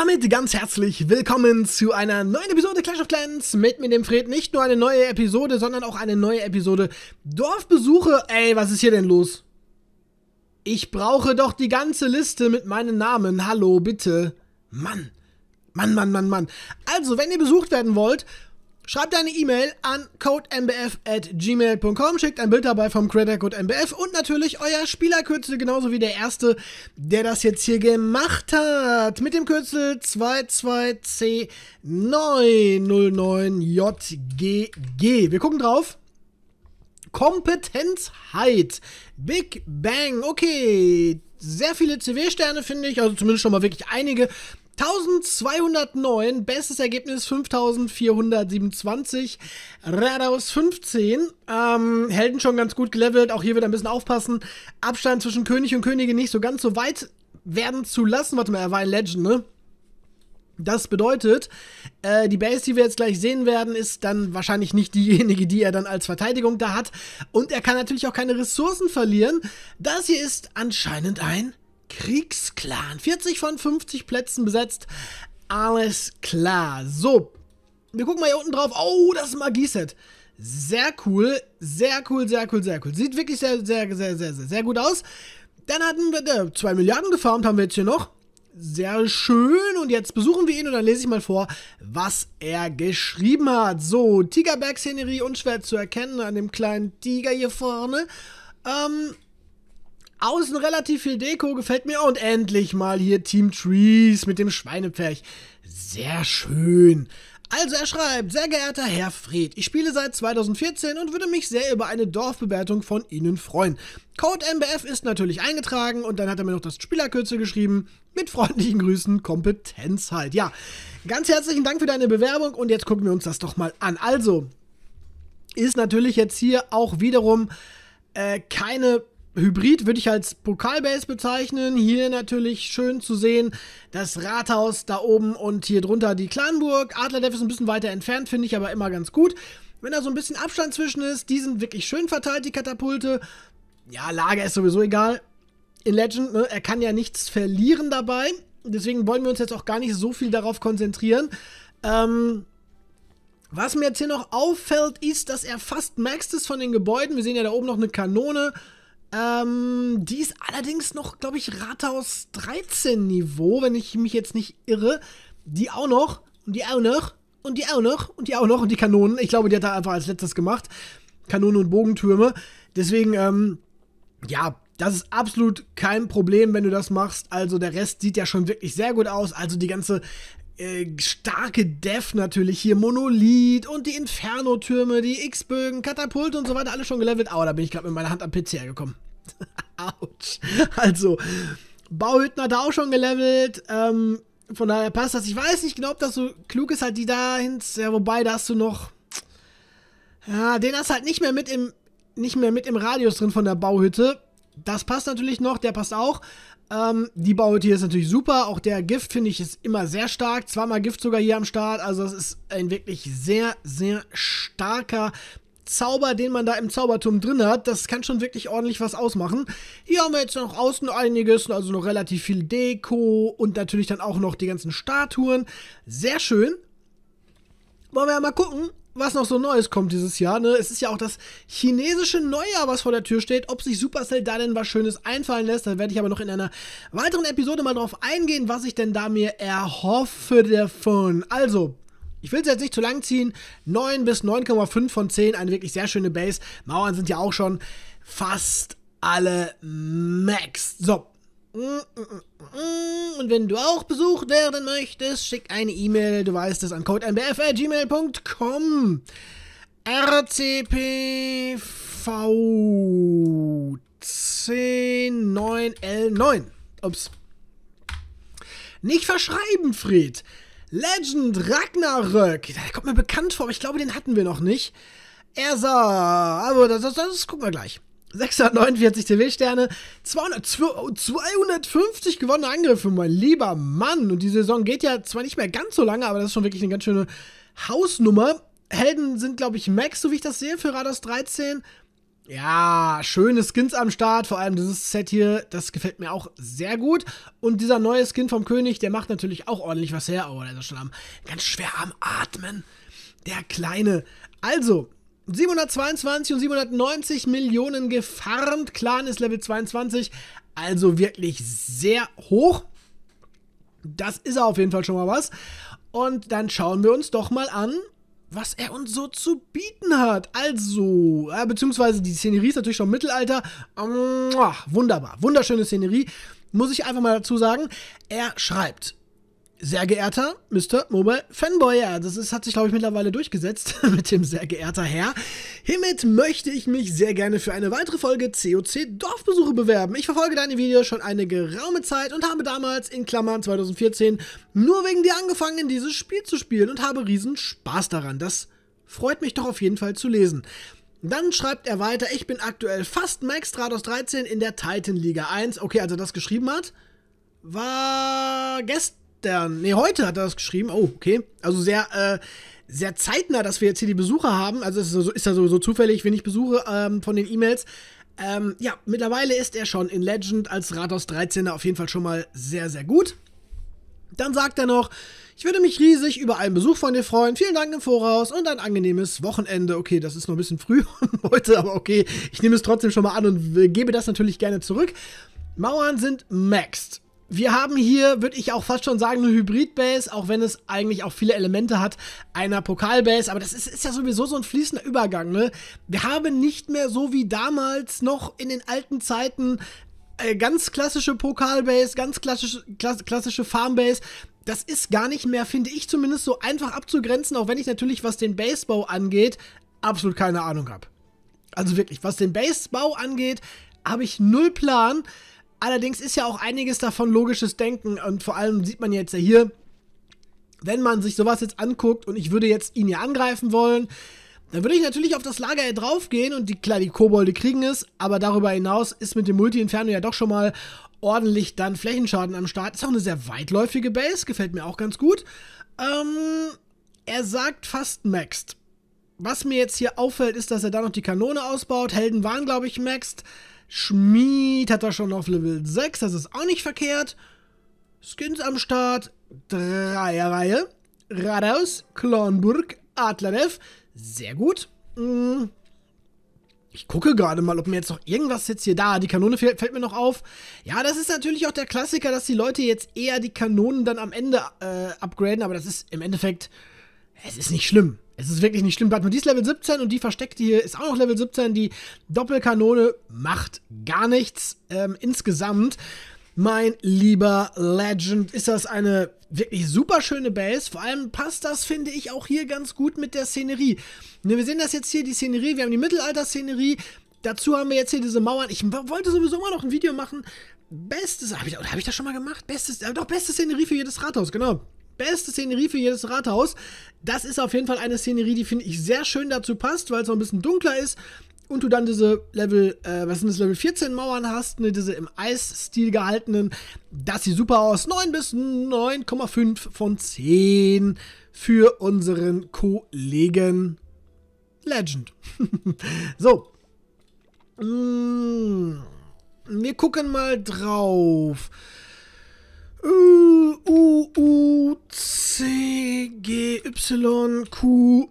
damit ganz herzlich willkommen zu einer neuen Episode Clash of Clans mit mir dem Fred. Nicht nur eine neue Episode, sondern auch eine neue Episode Dorfbesuche. Ey, was ist hier denn los? Ich brauche doch die ganze Liste mit meinen Namen. Hallo, bitte. Mann. Mann, Mann, Mann, Mann. Also, wenn ihr besucht werden wollt, Schreibt eine E-Mail an codembf.gmail.com, schickt ein Bild dabei vom Creator Code MBF und natürlich euer Spielerkürzel, genauso wie der erste, der das jetzt hier gemacht hat. Mit dem Kürzel 22C909JGG. Wir gucken drauf. Kompetenzheit. Big Bang. Okay. Sehr viele CW-Sterne finde ich, also zumindest schon mal wirklich einige. 1209, bestes Ergebnis 5427, Radaus 15. Ähm, Helden schon ganz gut gelevelt, auch hier wieder ein bisschen aufpassen. Abstand zwischen König und Königin nicht so ganz so weit werden zu lassen. Warte mal, er war ein Legend, ne? Das bedeutet, äh, die Base, die wir jetzt gleich sehen werden, ist dann wahrscheinlich nicht diejenige, die er dann als Verteidigung da hat. Und er kann natürlich auch keine Ressourcen verlieren. Das hier ist anscheinend ein Kriegsklan. 40 von 50 Plätzen besetzt. Alles klar. So, wir gucken mal hier unten drauf. Oh, das ist ein Magieset. Sehr cool, sehr cool, sehr cool, sehr cool. Sieht wirklich sehr, sehr, sehr, sehr, sehr, sehr gut aus. Dann hatten wir 2 äh, Milliarden gefarmt, haben wir jetzt hier noch. Sehr schön. Und jetzt besuchen wir ihn und dann lese ich mal vor, was er geschrieben hat. So, Tigerberg-Szenerie unschwer zu erkennen an dem kleinen Tiger hier vorne. Ähm, Außen relativ viel Deko, gefällt mir. Und endlich mal hier Team Trees mit dem Schweinepferch. Sehr schön. Also er schreibt, sehr geehrter Herr Fred, ich spiele seit 2014 und würde mich sehr über eine Dorfbewertung von Ihnen freuen. Code MBF ist natürlich eingetragen und dann hat er mir noch das Spielerkürzel geschrieben. Mit freundlichen Grüßen, Kompetenz halt. Ja, ganz herzlichen Dank für deine Bewerbung und jetzt gucken wir uns das doch mal an. Also, ist natürlich jetzt hier auch wiederum äh, keine Hybrid würde ich als Pokalbase bezeichnen. Hier natürlich schön zu sehen das Rathaus da oben und hier drunter die Clanburg. Adlerdev ist ein bisschen weiter entfernt, finde ich aber immer ganz gut. Wenn da so ein bisschen Abstand zwischen ist, die sind wirklich schön verteilt, die Katapulte. Ja, Lage ist sowieso egal. In Legend, ne, er kann ja nichts verlieren dabei. Deswegen wollen wir uns jetzt auch gar nicht so viel darauf konzentrieren. Ähm, was mir jetzt hier noch auffällt, ist, dass er fast maxed ist von den Gebäuden. Wir sehen ja da oben noch eine Kanone. Ähm, die ist allerdings noch, glaube ich, Rathaus 13 Niveau, wenn ich mich jetzt nicht irre. Die auch noch und die auch noch und die auch noch und die auch noch und die Kanonen. Ich glaube, die hat er einfach als letztes gemacht. Kanonen und Bogentürme. Deswegen, ähm, ja, das ist absolut kein Problem, wenn du das machst. Also der Rest sieht ja schon wirklich sehr gut aus. Also die ganze äh, starke Dev natürlich hier, Monolith und die Inferno-Türme, die X-Bögen, Katapulte und so weiter, alles schon gelevelt. Aua, da bin ich gerade mit meiner Hand am PC hergekommen. Autsch. Also, Bauhütten hat er auch schon gelevelt. Ähm, von daher passt das. Ich weiß nicht genau, ob das so klug ist, halt die da dahin. Ja, wobei, da hast du noch. Ja, den hast du halt nicht mehr mit im, nicht mehr mit im Radius drin von der Bauhütte. Das passt natürlich noch, der passt auch. Ähm, die baut hier ist natürlich super. Auch der Gift finde ich ist immer sehr stark. Zweimal Gift sogar hier am Start. Also das ist ein wirklich sehr, sehr starker Zauber, den man da im Zauberturm drin hat, das kann schon wirklich ordentlich was ausmachen. Hier haben wir jetzt noch außen einiges, also noch relativ viel Deko und natürlich dann auch noch die ganzen Statuen. Sehr schön. Wollen wir ja mal gucken, was noch so Neues kommt dieses Jahr. Ne? Es ist ja auch das chinesische Neujahr, was vor der Tür steht. Ob sich Supercell da denn was Schönes einfallen lässt, da werde ich aber noch in einer weiteren Episode mal drauf eingehen, was ich denn da mir erhoffe davon. Also, ich will es jetzt nicht zu lang ziehen. 9 bis 9,5 von 10, eine wirklich sehr schöne Base. Mauern sind ja auch schon fast alle max. So. Mm -mm. mm. Und wenn du auch besucht werden möchtest, schick eine E-Mail, du weißt es, an codembf.gmail.com. RCPV 109L9. Ups. Nicht verschreiben, Fred. Legend Ragnarök. Der kommt mir bekannt vor, aber ich glaube, den hatten wir noch nicht. Er sah. Aber das, das, das gucken wir gleich. 649 TV-Sterne, 250 gewonnene Angriffe, mein lieber Mann. Und die Saison geht ja zwar nicht mehr ganz so lange, aber das ist schon wirklich eine ganz schöne Hausnummer. Helden sind, glaube ich, Max, so wie ich das sehe, für Rados 13. Ja, schöne Skins am Start, vor allem dieses Set hier, das gefällt mir auch sehr gut. Und dieser neue Skin vom König, der macht natürlich auch ordentlich was her. Oh, der ist schon am, ganz schwer am Atmen. Der Kleine. Also, 722 und 790 Millionen gefarmt. Clan ist Level 22, also wirklich sehr hoch. Das ist auf jeden Fall schon mal was. Und dann schauen wir uns doch mal an, was er uns so zu bieten hat. Also, äh, beziehungsweise die Szenerie ist natürlich schon Mittelalter. Ähm, wunderbar, wunderschöne Szenerie. Muss ich einfach mal dazu sagen. Er schreibt, sehr geehrter Mr. Mobile Fanboy. Ja, das ist, hat sich, glaube ich, mittlerweile durchgesetzt mit dem sehr geehrter Herr. Hiermit möchte ich mich sehr gerne für eine weitere Folge COC Dorfbesuche bewerben. Ich verfolge deine Videos schon eine geraume Zeit und habe damals in Klammern 2014 nur wegen dir angefangen, dieses Spiel zu spielen und habe riesen Spaß daran. Das freut mich doch auf jeden Fall zu lesen. Dann schreibt er weiter, ich bin aktuell fast Max Stratos 13 in der Titan Liga 1. Okay, also das geschrieben hat, war gestern gestern, nee, heute hat er das geschrieben. Oh, okay. Also sehr, äh, sehr zeitnah, dass wir jetzt hier die Besucher haben. Also ist, ist sowieso zufällig, wenn ich Besuche ähm, von den E-Mails. Ähm, ja, mittlerweile ist er schon in Legend als Rathaus 13er auf jeden Fall schon mal sehr, sehr gut. Dann sagt er noch, ich würde mich riesig über einen Besuch von dir freuen. Vielen Dank im Voraus und ein angenehmes Wochenende. Okay, das ist noch ein bisschen früh heute, aber okay, ich nehme es trotzdem schon mal an und gebe das natürlich gerne zurück. Mauern sind maxed. Wir haben hier, würde ich auch fast schon sagen, eine Hybrid-Base, auch wenn es eigentlich auch viele Elemente hat, einer Pokal-Base. Aber das ist, ist, ja sowieso so ein fließender Übergang, ne? Wir haben nicht mehr so wie damals noch in den alten Zeiten äh, ganz klassische Pokal-Base, ganz klassische, klass klassische Farm-Base das ist gar nicht mehr, finde ich zumindest, so einfach abzugrenzen, auch wenn ich natürlich, was den Basebau angeht, absolut keine Ahnung habe. Also wirklich, was den Basebau angeht, habe ich null Plan. Allerdings ist ja auch einiges davon logisches Denken und vor allem sieht man jetzt ja hier, wenn man sich sowas jetzt anguckt und ich würde jetzt ihn ja angreifen wollen, dann würde ich natürlich auf das Lager ja draufgehen und die, klar, die Kobolde kriegen es, aber darüber hinaus ist mit dem Multi-Inferno ja doch schon mal ordentlich dann Flächenschaden am Start. Ist auch eine sehr weitläufige Base, gefällt mir auch ganz gut. Ähm, er sagt fast maxed was mir jetzt hier auffällt, ist, dass er da noch die Kanone ausbaut. Helden waren, glaube ich, maxed. Schmied hat er schon auf Level 6, das ist auch nicht verkehrt. Skins am Start, Dreierreihe. Radaus, Klonburg, Adlarev. Sehr gut. Mm. Ich gucke gerade mal, ob mir jetzt noch irgendwas jetzt hier da. Die Kanone fällt, fällt, mir noch auf. Ja, das ist natürlich auch der Klassiker, dass die Leute jetzt eher die Kanonen dann am Ende äh, upgraden, aber das ist im Endeffekt, es ist nicht schlimm. Es ist wirklich nicht schlimm. Batman, die ist Level 17 und die versteckte hier ist auch noch Level 17. Die Doppelkanone macht gar nichts ähm, insgesamt. Mein lieber Legend, ist das eine wirklich super schöne Base. Vor allem passt das, finde ich, auch hier ganz gut mit der Szenerie. Ne, wir sehen das jetzt hier, die Szenerie. Wir haben die Mittelalter-Szenerie. Dazu haben wir jetzt hier diese Mauern. Ich wollte sowieso immer noch ein Video machen. Bestes, habe ich, hab ich das schon mal gemacht? Bestes, äh, doch, beste Szenerie für jedes Rathaus, genau beste Szenerie für jedes Rathaus. Das ist auf jeden Fall eine Szenerie, die finde ich sehr schön dazu passt, weil es noch ein bisschen dunkler ist und du dann diese Level, äh, was sind das, Level 14 Mauern hast, ne, diese im Eisstil gehaltenen. Das sieht super aus. 9 bis 9,5 von 10 für unseren Kollegen Legend. so. Mm, wir gucken mal drauf. U, U, U, C, G, Y, Q,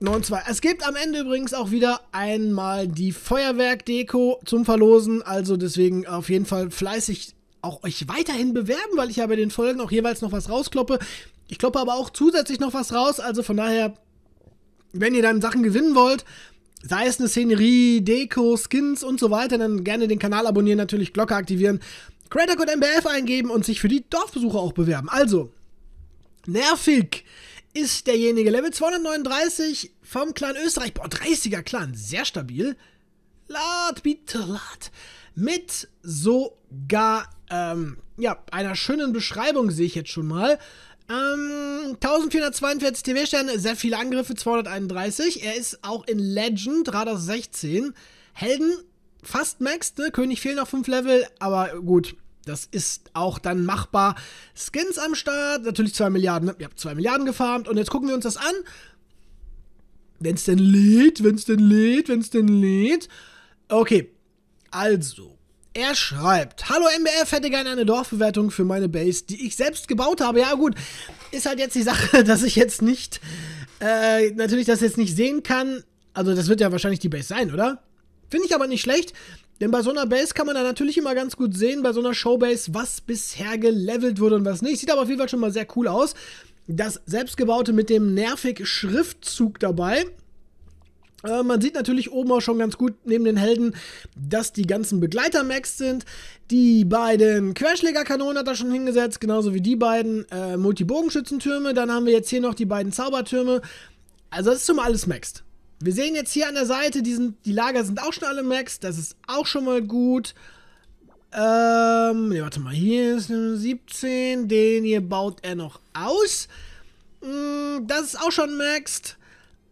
92. Es gibt am Ende übrigens auch wieder einmal die Feuerwerk-Deko zum Verlosen. Also deswegen auf jeden Fall fleißig auch euch weiterhin bewerben, weil ich ja bei den Folgen auch jeweils noch was rauskloppe. Ich kloppe aber auch zusätzlich noch was raus. Also von daher, wenn ihr dann Sachen gewinnen wollt, sei es eine Szenerie, Deko, Skins und so weiter, dann gerne den Kanal abonnieren, natürlich Glocke aktivieren. Creatorcode MBF eingeben und sich für die Dorfbesuche auch bewerben. Also, nervig ist derjenige. Level 239 vom Clan Österreich. Boah, 30er Clan, sehr stabil. Lad, bitte, lad. Mit sogar, ähm, ja, einer schönen Beschreibung sehe ich jetzt schon mal. Ähm, 1442 TV-Sterne, sehr viele Angriffe, 231. Er ist auch in Legend, Radar 16. Helden, fast Max, ne? König fehlen noch 5 Level, aber gut. Das ist auch dann machbar. Skins am Start, natürlich 2 Milliarden. Ne? Ihr habt 2 Milliarden gefarmt und jetzt gucken wir uns das an. Wenn es denn lädt, wenn es denn lädt, wenn es denn lädt. Okay, also. Er schreibt, hallo MBF, hätte gerne eine Dorfbewertung für meine Base, die ich selbst gebaut habe. Ja gut, ist halt jetzt die Sache, dass ich jetzt nicht, äh, natürlich das jetzt nicht sehen kann. Also das wird ja wahrscheinlich die Base sein, oder? Finde ich aber nicht schlecht. Denn bei so einer Base kann man da natürlich immer ganz gut sehen, bei so einer Showbase, was bisher gelevelt wurde und was nicht. Sieht aber auf jeden Fall schon mal sehr cool aus. Das selbstgebaute mit dem nervig Schriftzug dabei. Äh, man sieht natürlich oben auch schon ganz gut neben den Helden, dass die ganzen Begleiter Max sind. Die beiden Querschlägerkanonen hat er schon hingesetzt, genauso wie die beiden äh, Multibogenschützentürme. Dann haben wir jetzt hier noch die beiden Zaubertürme. Also das ist schon mal alles maxed. Wir sehen jetzt hier an der Seite, die, sind, die Lager sind auch schon alle Max. Das ist auch schon mal gut. Ähm, nee, warte mal, hier ist 17. Den hier baut er noch aus. Hm, das ist auch schon maxed.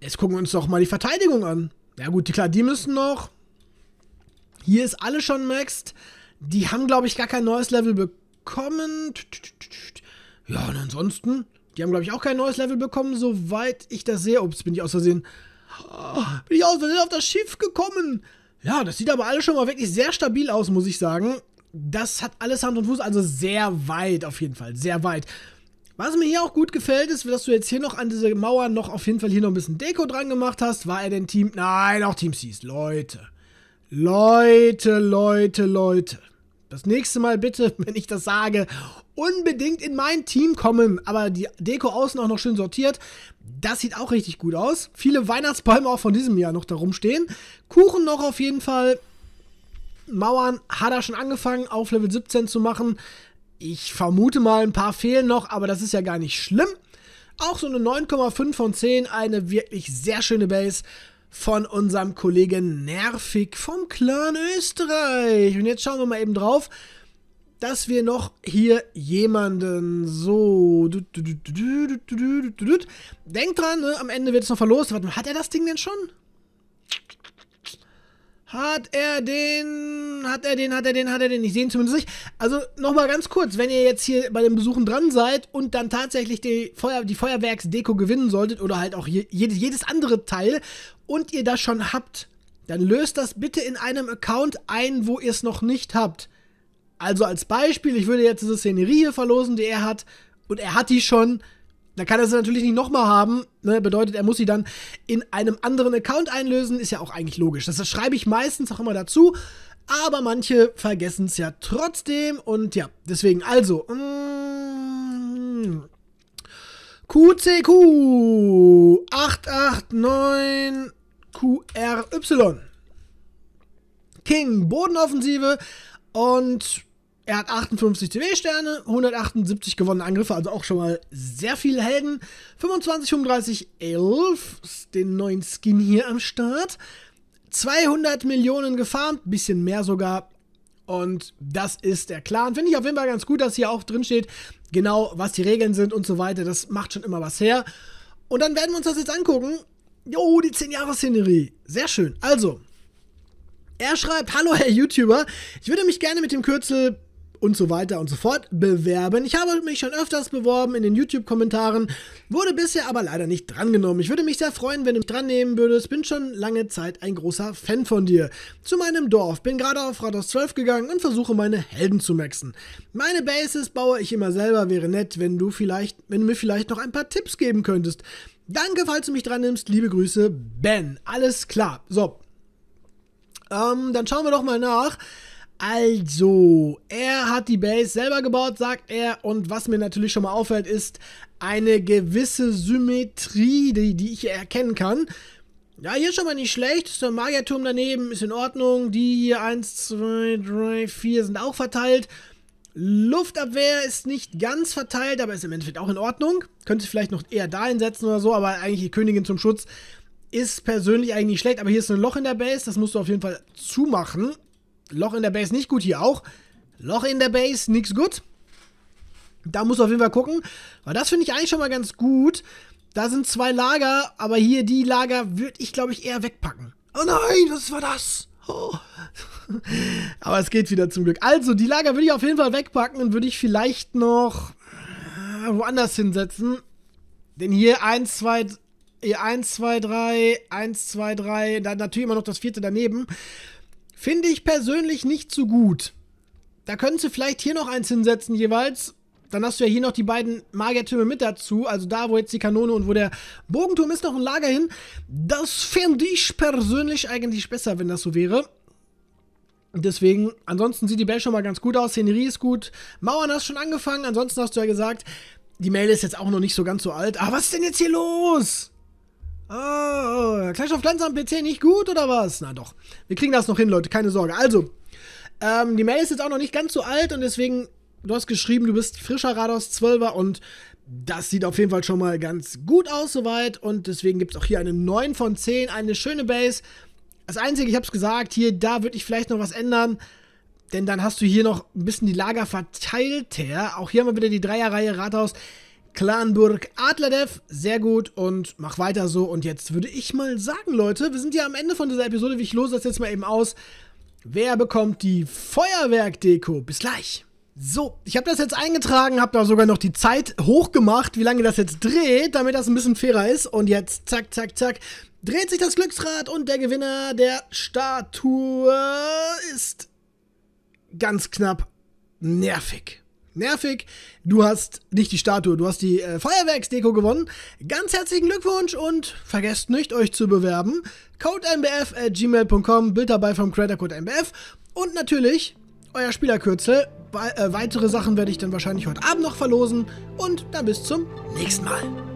Jetzt gucken wir uns doch mal die Verteidigung an. Ja gut, die, klar, die müssen noch. Hier ist alle schon maxed. Die haben, glaube ich, gar kein neues Level bekommen. Ja, und ansonsten, die haben, glaube ich, auch kein neues Level bekommen, soweit ich das sehe. Ups, bin ich aus Versehen Ah, bin ich aus Versehen auf das Schiff gekommen? Ja, das sieht aber alles schon mal wirklich sehr stabil aus, muss ich sagen. Das hat alles Hand und Fuß, also sehr weit auf jeden Fall, sehr weit. Was mir hier auch gut gefällt, ist, dass du jetzt hier noch an diese Mauer noch auf jeden Fall hier noch ein bisschen Deko dran gemacht hast. War er denn Team... Nein, auch Team Seas. Leute. Leute, Leute, Leute. Das nächste Mal bitte, wenn ich das sage, unbedingt in mein Team kommen. Aber die Deko außen auch noch schön sortiert. Das sieht auch richtig gut aus. Viele Weihnachtsbäume auch von diesem Jahr noch da rumstehen. Kuchen noch auf jeden Fall. Mauern hat er schon angefangen auf Level 17 zu machen. Ich vermute mal, ein paar fehlen noch, aber das ist ja gar nicht schlimm. Auch so eine 9,5 von 10, eine wirklich sehr schöne Base von unserem Kollegen Nervig vom Clan Österreich. Und jetzt schauen wir mal eben drauf dass wir noch hier jemanden so. Denkt dran, ne? am Ende wird es noch verlost. Warte mal, hat er das Ding denn schon? Hat er den, hat er den, hat er den, hat er den. Ich sehe ihn zumindest nicht. Also nochmal ganz kurz, wenn ihr jetzt hier bei den Besuchen dran seid und dann tatsächlich die, Feuer, die Feuerwerksdeko gewinnen solltet oder halt auch jedes, jedes andere Teil und ihr das schon habt, dann löst das bitte in einem Account ein, wo ihr es noch nicht habt. Also als Beispiel, ich würde jetzt diese Szenerie hier verlosen, die er hat, und er hat die schon. Da kann er sie natürlich nicht nochmal haben. Ne? Bedeutet, er muss sie dann in einem anderen Account einlösen. Ist ja auch eigentlich logisch. Das, das schreibe ich meistens auch immer dazu. Aber manche vergessen es ja trotzdem. Und ja, deswegen, also. Mm, QCQ 889 QRY. King Bodenoffensive und er hat 58 TV-Sterne, 178 gewonnene Angriffe, also auch schon mal sehr viele Helden. 25, 35, 11, den neuen Skin hier am Start. 200 Millionen gefarmt, bisschen mehr sogar. Und das ist der Clan. Finde ich auf jeden Fall ganz gut, dass hier auch drin steht, genau was die Regeln sind und so weiter. Das macht schon immer was her. Und dann werden wir uns das jetzt angucken. Jo, die 10-Jahres-Szenerie. Sehr schön. Also, er schreibt, hallo Herr YouTuber, ich würde mich gerne mit dem Kürzel und so weiter und so fort bewerben. Ich habe mich schon öfters beworben in den YouTube-Kommentaren, wurde bisher aber leider nicht drangenommen. Ich würde mich sehr freuen, wenn du mich dran nehmen würdest. Bin schon lange Zeit ein großer Fan von dir. Zu meinem Dorf. Bin gerade auf Rathaus 12 gegangen und versuche meine Helden zu maxen. Meine Bases baue ich immer selber. Wäre nett, wenn du vielleicht, wenn du mir vielleicht noch ein paar Tipps geben könntest. Danke, falls du mich dran nimmst. Liebe Grüße, Ben. Alles klar. So. Ähm, dann schauen wir doch mal nach. Also, er hat die Base selber gebaut, sagt er. Und was mir natürlich schon mal auffällt, ist eine gewisse Symmetrie, die, die ich erkennen kann. Ja, hier ist schon mal nicht schlecht. Ist der Magierturm daneben, ist in Ordnung. Die hier 1, 2, 3, 4 sind auch verteilt. Luftabwehr ist nicht ganz verteilt, aber ist im Endeffekt auch in Ordnung. Könnte vielleicht noch eher da hinsetzen oder so, aber eigentlich die Königin zum Schutz ist persönlich eigentlich nicht schlecht. Aber hier ist ein Loch in der Base, das musst du auf jeden Fall zumachen. Loch in der Base nicht gut, hier auch. Loch in der Base, nix gut. Da muss auf jeden Fall gucken. Weil das finde ich eigentlich schon mal ganz gut. Da sind zwei Lager, aber hier die Lager würde ich, glaube ich, eher wegpacken. Oh nein, was war das? Oh. aber es geht wieder zum Glück. Also, die Lager würde ich auf jeden Fall wegpacken und würde ich vielleicht noch äh, woanders hinsetzen. Denn hier 1, 2, 1, 2, 3, 1, 2, 3, dann natürlich immer noch das vierte daneben. Finde ich persönlich nicht so gut. Da könntest du vielleicht hier noch eins hinsetzen jeweils. Dann hast du ja hier noch die beiden Magiertürme mit dazu. Also da, wo jetzt die Kanone und wo der Bogenturm ist, noch ein Lager hin. Das finde ich persönlich eigentlich besser, wenn das so wäre. Deswegen, ansonsten sieht die Bell schon mal ganz gut aus. Szenerie ist gut. Mauern hast schon angefangen. Ansonsten hast du ja gesagt, die Mail ist jetzt auch noch nicht so ganz so alt. Ah, was ist denn jetzt hier los? Oh, Clash of Clans am PC nicht gut oder was? Na doch. Wir kriegen das noch hin, Leute, keine Sorge. Also, ähm, die Mail ist jetzt auch noch nicht ganz so alt und deswegen, du hast geschrieben, du bist frischer Rados 12er und das sieht auf jeden Fall schon mal ganz gut aus soweit und deswegen gibt es auch hier eine 9 von 10, eine schöne Base. Das Einzige, ich habe es gesagt, hier, da würde ich vielleicht noch was ändern, denn dann hast du hier noch ein bisschen die Lager verteilt her. Auch hier haben wir wieder die Dreierreihe Rathaus. Clanburg Adlerdev, sehr gut und mach weiter so. Und jetzt würde ich mal sagen, Leute, wir sind ja am Ende von dieser Episode. Ich lose das jetzt mal eben aus. Wer bekommt die Feuerwerkdeko? Bis gleich. So, ich habe das jetzt eingetragen, habe da sogar noch die Zeit hochgemacht, wie lange das jetzt dreht, damit das ein bisschen fairer ist. Und jetzt, zack, zack, zack, dreht sich das Glücksrad und der Gewinner der Statue ist ganz knapp nervig nervig. Du hast nicht die Statue, du hast die äh, Feuerwerksdeko gewonnen. Ganz herzlichen Glückwunsch und vergesst nicht, euch zu bewerben. CodeMBF at gmail.com, Bild dabei vom Creator Code MBF. Und natürlich euer Spielerkürzel. We äh, weitere Sachen werde ich dann wahrscheinlich heute Abend noch verlosen. Und dann bis zum nächsten Mal.